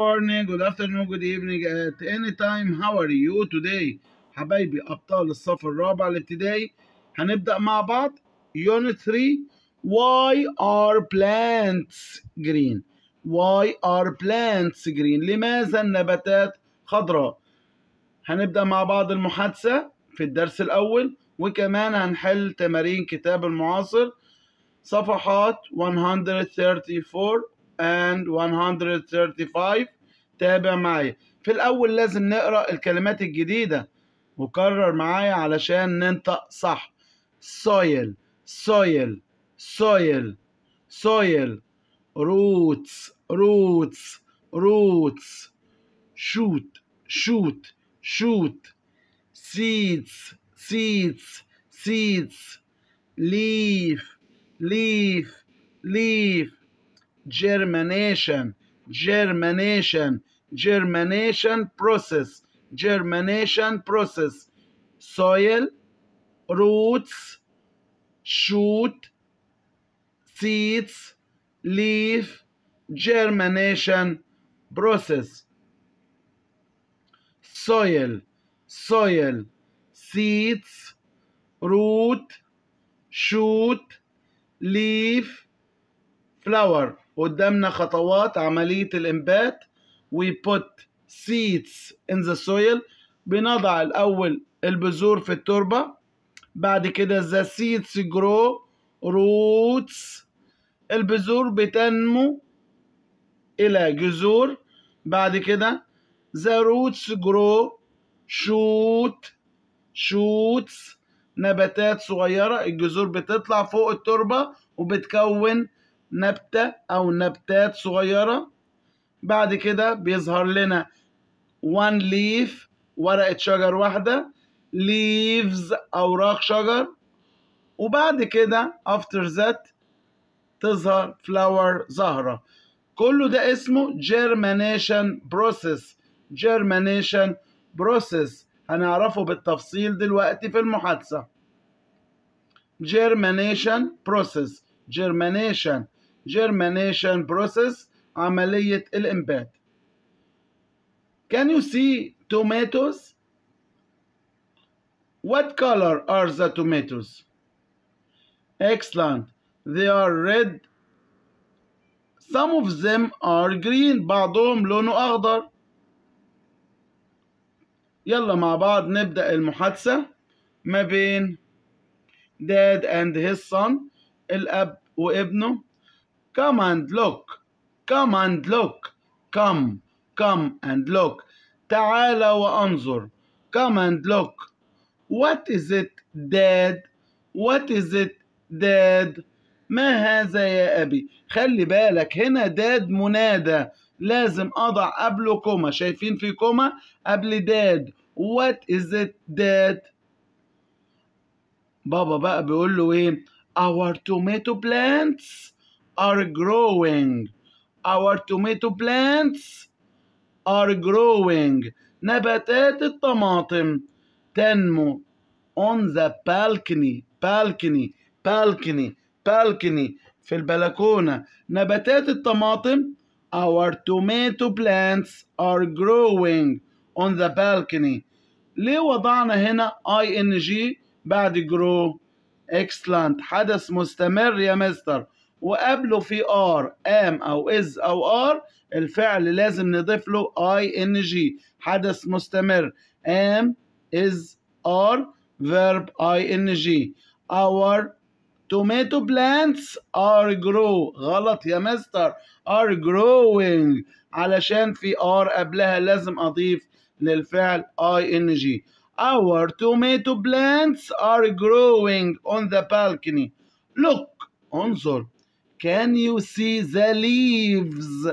morning, good afternoon, good evening, at any time. How are you today? حبايبي أبطال الصف الرابع الابتدائي هنبدأ مع بعض Unit 3 Why are plants green? Why are plants green? لماذا النباتات خضراء؟ هنبدأ مع بعض المحادثة في الدرس الأول وكمان هنحل تمارين كتاب المعاصر صفحات 134 and 135 تابع معايا في الأول لازم نقرأ الكلمات الجديدة وكرر معايا علشان ننطق صح soil soil soil soil roots roots roots shoot shoot shoot seeds seeds seeds leaf leaf leaf germination, germination, germination process, germination process. Soil, roots, shoot, seeds, leaf, germination process. Soil, soil, seeds, root, shoot, leaf, flower. قدامنا خطوات عملية الإنبات we put seeds in the soil بنضع الأول البذور في التربة بعد كده the seeds grow roots البذور بتنمو إلى جذور بعد كده the roots grow shoot shoots نباتات صغيرة الجذور بتطلع فوق التربة وبتكون نبتة أو نبتات صغيرة بعد كده بيظهر لنا one leaf ورقة شجر واحدة leaves أوراق شجر وبعد كده after that تظهر flower زهرة كله ده اسمه germination process germination process هنعرفه بالتفصيل دلوقتي في المحادثة germination process germination germination process عملية الإنبات Can you see tomatoes? What color are the tomatoes? Excellent. They are red. Some of them are green. بعضهم لونه أخضر. يلا مع بعض نبدأ المحادثة ما بين dad and his son الأب وابنه come and look come and look come come and look تعال وانظر come and look what is it dad what is it dad ما هذا يا أبي خلي بالك هنا داد منادى لازم أضع قبله كوما شايفين في كوما قبل داد وات is it داد بابا بقى بيقول له ايه our tomato plants are growing. Our tomato plants are growing. نباتات الطماطم تنمو on the balcony balcony balcony balcony في البلكونة نباتات الطماطم our tomato plants are growing on the balcony ليه وضعنا هنا ing بعد grow excellent حدث مستمر يا مستر وقبله في ار ام او از او ار الفعل لازم نضيف له اي ان جي حدث مستمر ام از ار verb اي ان جي our tomato plants are grow غلط يا مستر are growing علشان في ار قبلها لازم أضيف للفعل ing our tomato plants are growing on the balcony look انظر Can you see the leaves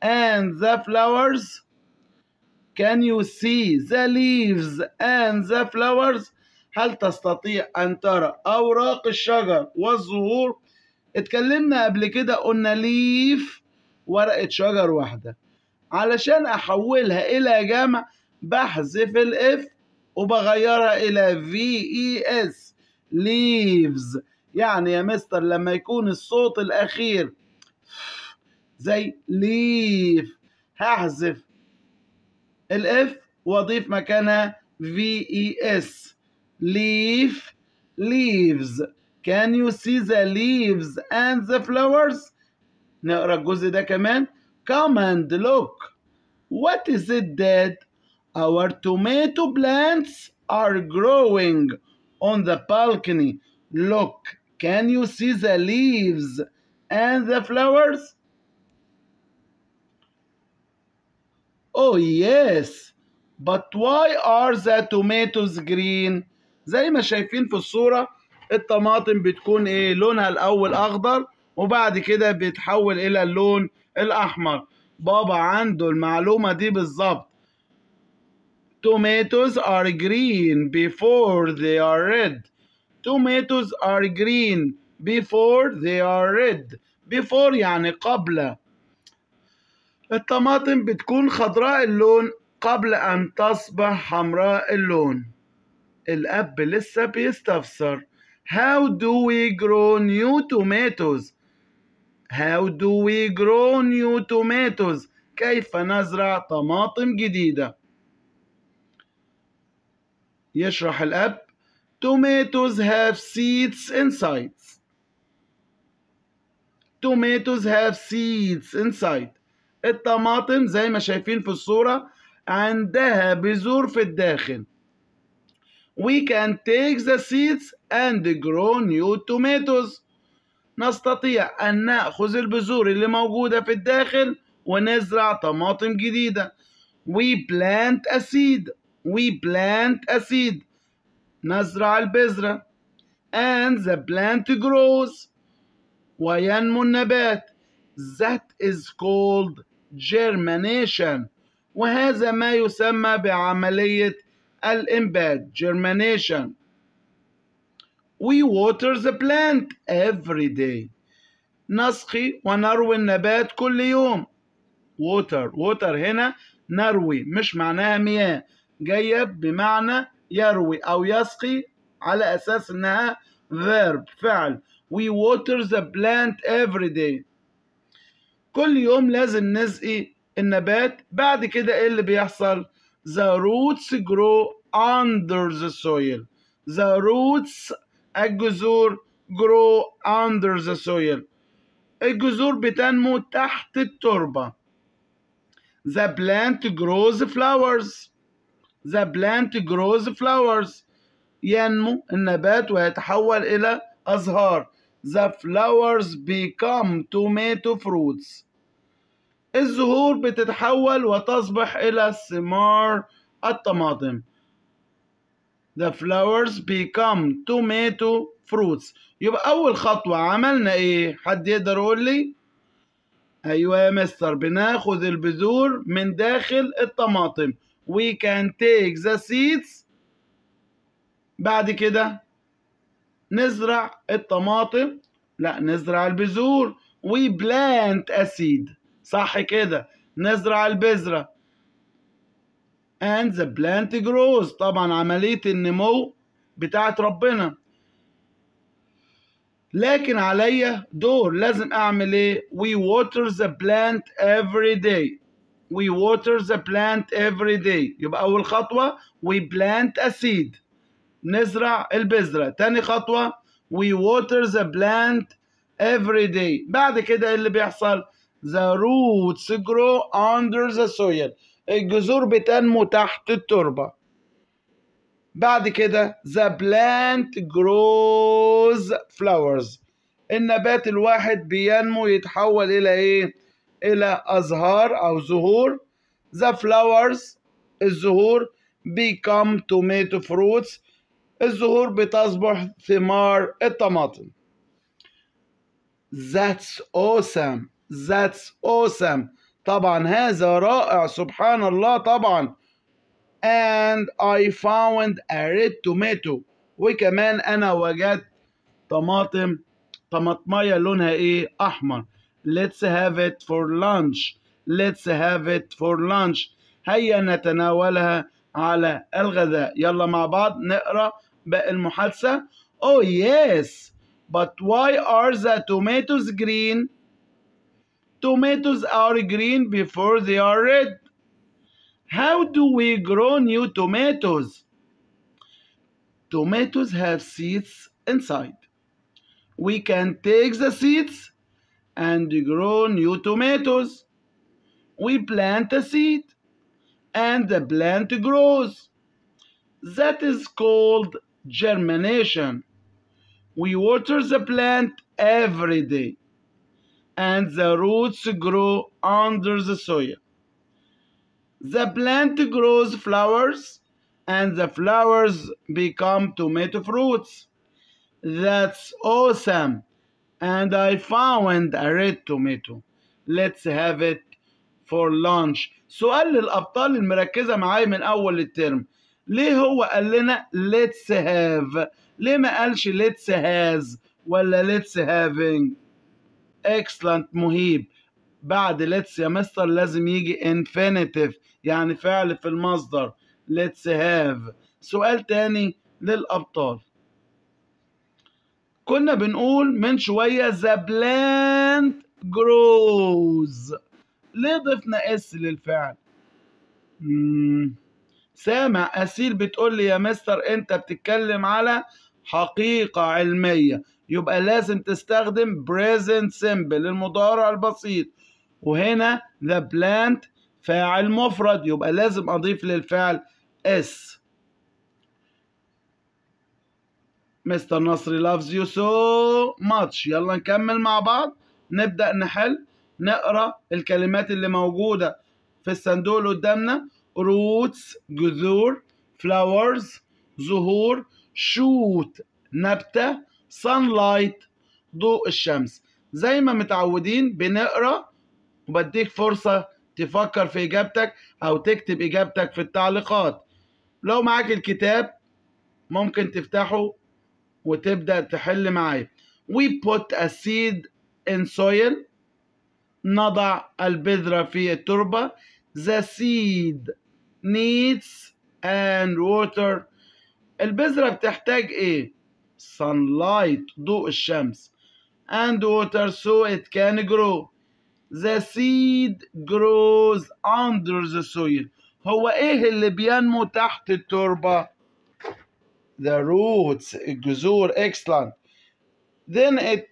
and the flowers? Can you see the leaves and the flowers? هل تستطيع أن ترى أوراق الشجر والزهور؟ اتكلمنا قبل كده قلنا ليف ورقة شجر واحدة علشان أحولها إلى جمع بحذف الإف وبغيرها إلى في إي إس leaves يعني يا مستر لما يكون الصوت الأخير زي ليف هحذف الاف واضيف مكانها في اي leaf leaves can you see the leaves and the flowers نقرا الجزء ده كمان come and look what is it that our tomato plants are growing on the balcony look Can you see the leaves and the flowers? Oh yes, but why are the tomatoes green? زي ما شايفين في الصورة الطماطم بتكون ايه لونها الاول اخضر وبعد كده بيتحول الى اللون الاحمر بابا عنده المعلومة دي بالظبط Tomatoes are green before they are red tomatoes are green before they are red before يعني قبل الطماطم بتكون خضراء اللون قبل أن تصبح حمراء اللون الأب لسه بيستفسر How do we grow new tomatoes? How do we grow new tomatoes? كيف نزرع طماطم جديدة؟ يشرح الأب Tomatoes have seeds inside. Tomatoes have seeds inside. الطماطم زي ما شايفين في الصورة عندها بذور في الداخل. We can take the seeds and grow new tomatoes. نستطيع أن نأخذ البذور اللي موجودة في الداخل ونزرع طماطم جديدة. We plant a seed. We plant a seed. نزرع البذرة and the plant grows وينمو النبات that is called germination وهذا ما يسمى بعملية الإنبات germination we water the plant every day نسقي ونروي النبات كل يوم water water هنا نروي مش معناها مياه جاية بمعنى يروي أو يسقي على أساس إنها verb فعل we water the plant every day كل يوم لازم نسقي النبات بعد كده إيه اللي بيحصل the roots grow under the soil the roots الجذور grow under the soil الجذور بتنمو تحت التربة the plant grows flowers The plant grows flowers ينمو النبات ويتحول إلى أزهار The flowers become tomato fruits الزهور بتتحول وتصبح إلى ثمار الطماطم The flowers become tomato fruits يبقى أول خطوة عملنا إيه؟ حد يقدر يقول لي؟ أيوة يا مستر بناخد البذور من داخل الطماطم we can take the seeds بعد كده نزرع الطماطم لا نزرع البذور we plant a seed صح كده نزرع البذرة and the plant grows طبعا عملية النمو بتاعت ربنا لكن عليا دور لازم اعمل ايه we water the plant every day we water the plant every day يبقى أول خطوة we plant a seed نزرع البذرة تاني خطوة we water the plant every day بعد كده اللي بيحصل the roots grow under the soil الجذور بتنمو تحت التربة بعد كده the plant grows flowers النبات الواحد بينمو يتحول إلى إيه؟ إلى أزهار أو زهور the flowers الزهور become tomato fruits الزهور بتصبح ثمار الطماطم That's awesome That's awesome طبعا هذا رائع سبحان الله طبعا and I found a red tomato وكمان أنا وجدت طماطم طماطمية لونها إيه أحمر let's have it for lunch let's have it for lunch هيا نتناولها على الغداء يلا مع بعض نقرا باقي oh yes but why are the tomatoes green tomatoes are green before they are red how do we grow new tomatoes tomatoes have seeds inside we can take the seeds and grow new tomatoes. We plant a seed and the plant grows. That is called germination. We water the plant every day and the roots grow under the soil. The plant grows flowers and the flowers become tomato fruits. That's awesome. and I found a red tomato let's have it for lunch سؤال للأبطال المركزة معايا من أول الترم ليه هو قال لنا let's have ليه ما قالش let's has ولا let's having excellent مهيب بعد let's يا مستر لازم يجي infinitive يعني فعل في المصدر let's have سؤال تاني للأبطال كنا بنقول من شوية the plant grows ليه ضفنا اس للفعل؟ سامع أسيل بتقول لي يا مستر أنت بتتكلم على حقيقة علمية يبقى لازم تستخدم present simple المضارع البسيط وهنا the plant فاعل مفرد يبقى لازم أضيف للفعل اس مستر نصري لافز يو سو ماتش يلا نكمل مع بعض نبدأ نحل نقرأ الكلمات اللي موجودة في الصندوق اللي قدامنا روتس جذور فلاورز زهور شوت نبتة سان لايت ضوء الشمس زي ما متعودين بنقرا وبديك فرصة تفكر في إجابتك أو تكتب إجابتك في التعليقات لو معاك الكتاب ممكن تفتحه وتبدأ تحل معايا we put a seed in soil نضع البذرة في التربة the seed needs and water البذرة بتحتاج ايه sunlight ضوء الشمس and water so it can grow the seed grows under the soil هو ايه اللي بينمو تحت التربه the roots الجذور excellent then it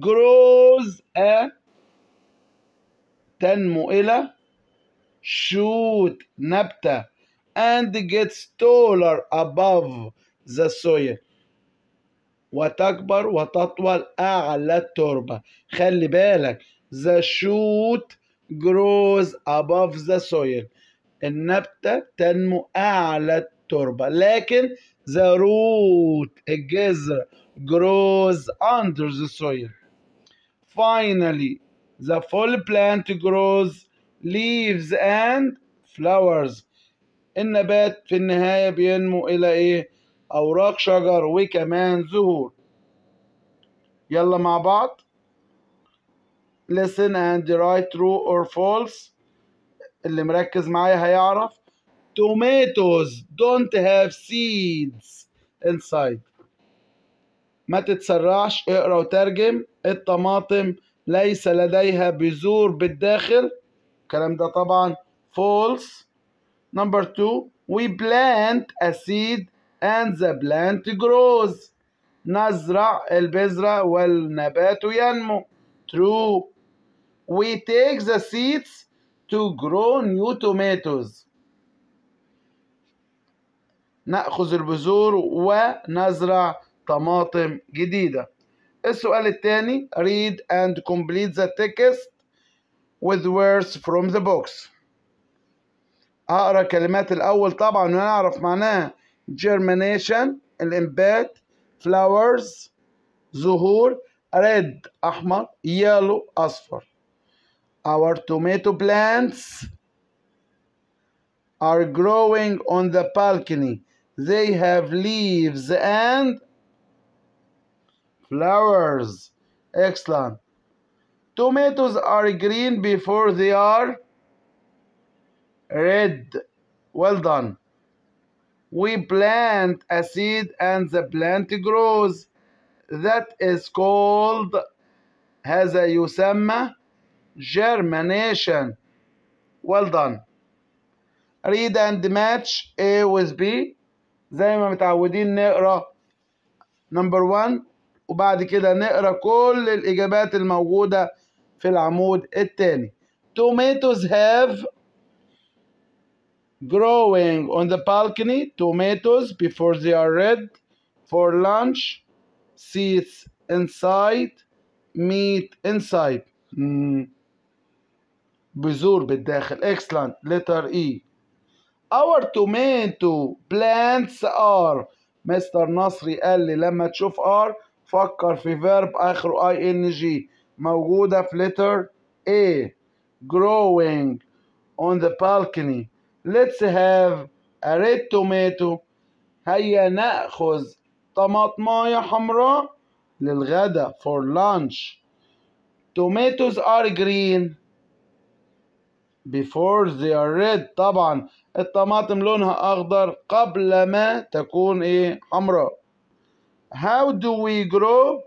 grows a تنمو إلى shoot نبتة and gets taller above the soil وتكبر وتطول أعلى التربة خلي بالك the shoot grows above the soil النبتة تنمو أعلى التربة لكن the root together grows under the soil finally the full plant grows leaves and flowers النبات في النهاية بينمو إلى إيه؟ أوراق شجر وكمان زهور يلا مع بعض listen and write true or false اللي مركز معايا هيعرف tomatoes don't have seeds inside ما تتسرعش اقرا وترجم الطماطم ليس لديها بذور بالداخل الكلام ده طبعا false number two we plant a seed and the plant grows نزرع البذرة والنبات ينمو true we take the seeds to grow new tomatoes نأخذ البذور ونزرع طماطم جديدة السؤال الثاني read and complete the text with words from the box أقرأ كلمات الأول طبعا ونعرف معناها germination الإنبات flowers زهور red أحمر yellow أصفر our tomato plants are growing on the balcony they have leaves and flowers. Excellent. Tomatoes are green before they are red. Well done. We plant a seed and the plant grows. That is called has a يسمى germination. Well done. Read and match A with B. زي ما متعودين نقرا نمبر 1 وبعد كده نقرا كل الاجابات الموجوده في العمود الثاني tomatoes have growing on the balcony tomatoes before they are red for lunch seeds inside meat inside بذور بالداخل excellent letter E Our tomato plants are مستر نصري قال لي لما تشوف are فكر في فيرب آخره اي ان جي موجودة في letter A growing on the balcony let's have a red tomato هيا نأخذ طماطماية حمراء للغدا for lunch tomatoes are green before they are red طبعا الطماطم لونها أخضر قبل ما تكون إيه حمراء how do we grow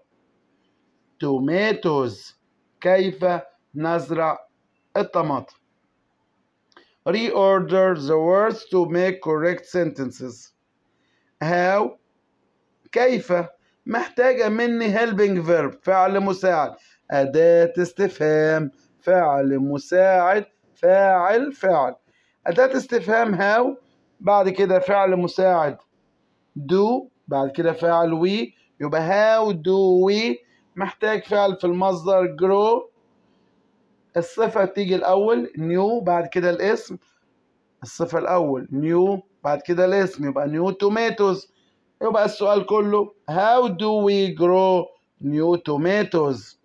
tomatoes كيف نزرع الطماطم reorder the words to make correct sentences how كيف محتاجة مني helping verb فعل مساعد أداة استفهام فعل مساعد فاعل فاعل أداة استفهام هاو بعد كده فعل مساعد do بعد كده فعل we يبقى how do we محتاج فعل في المصدر grow الصفة تيجي الأول new بعد كده الاسم الصفة الأول new بعد كده الاسم يبقى new tomatoes يبقى السؤال كله how do we grow new tomatoes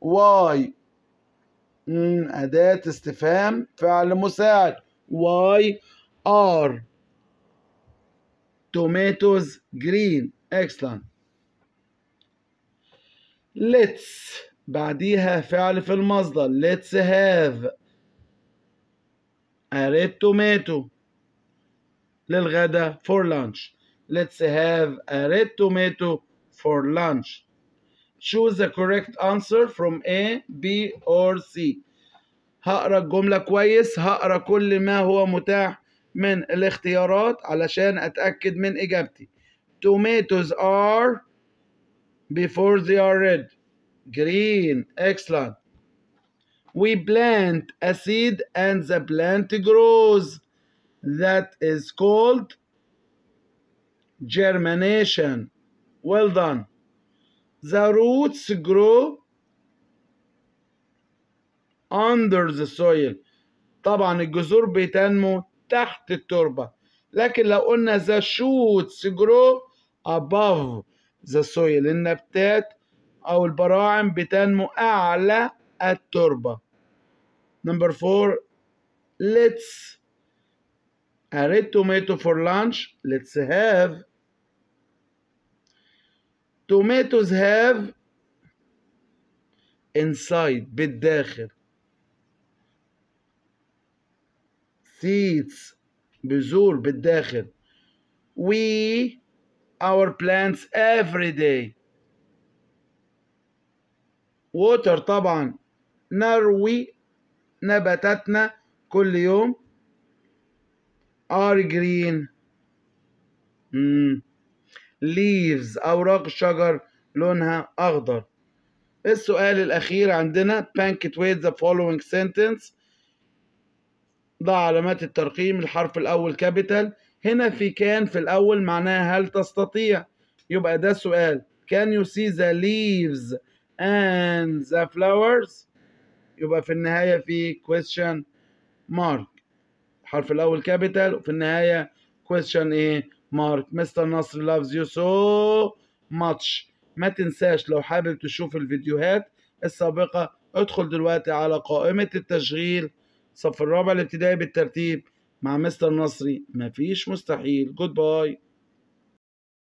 why أداة استفهام فعل مساعد why are tomatoes green excellent let's بعديها فعل في المصدر let's have a red tomato للغدا for lunch let's have a red tomato for lunch choose the correct answer from A, B or C هقرا الجملة كويس هقرا كل ما هو متاح من الاختيارات علشان أتأكد من إجابتي tomatoes are before they are red green excellent we plant a seed and the plant grows that is called germination well done the roots grow under the soil طبعا الجذور بتنمو تحت التربة لكن لو قلنا the shoots grow above the soil النبتات أو البراعم بتنمو أعلى التربة number four let's a red tomato for lunch let's have Tomatoes have inside بالداخل seeds بذور بالداخل we our plants every day water طبعا نروي نباتاتنا كل يوم are green mm. leaves أوراق الشجر لونها أخضر السؤال الأخير عندنا punctuate the following sentence ضع علامات الترقيم الحرف الأول كابيتال هنا في كان في الأول معناها هل تستطيع يبقى ده سؤال can you see the leaves and the flowers يبقى في النهاية في question mark الحرف الأول كابيتال وفي النهاية question إيه مارك مستر نصر لافز يو سو ماتش ما تنساش لو حابب تشوف الفيديوهات السابقة ادخل دلوقتي على قائمة التشغيل صف الرابع الابتدائي بالترتيب مع مستر نصري مفيش مستحيل جود باي